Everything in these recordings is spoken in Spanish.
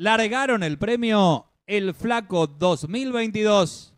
largaron el premio El Flaco 2022.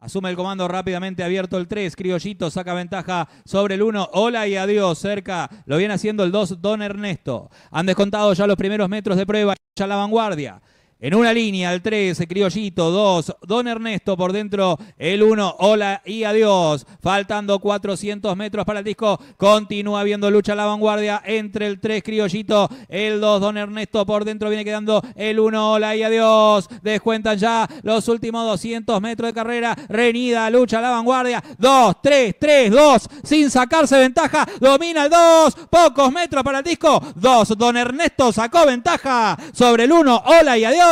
Asume el comando rápidamente, abierto el 3, Criollito saca ventaja sobre el 1, hola y adiós, cerca, lo viene haciendo el 2, Don Ernesto. Han descontado ya los primeros metros de prueba, ya la vanguardia. En una línea, el 3, Criollito, 2, Don Ernesto por dentro, el 1, hola y adiós. Faltando 400 metros para el disco, continúa viendo lucha a la vanguardia entre el 3, Criollito, el 2, Don Ernesto por dentro, viene quedando el 1, hola y adiós. Descuentan ya los últimos 200 metros de carrera, reñida lucha a la vanguardia, 2, 3, 3, 2, sin sacarse ventaja, domina el 2, pocos metros para el disco, 2, Don Ernesto sacó ventaja sobre el 1, hola y adiós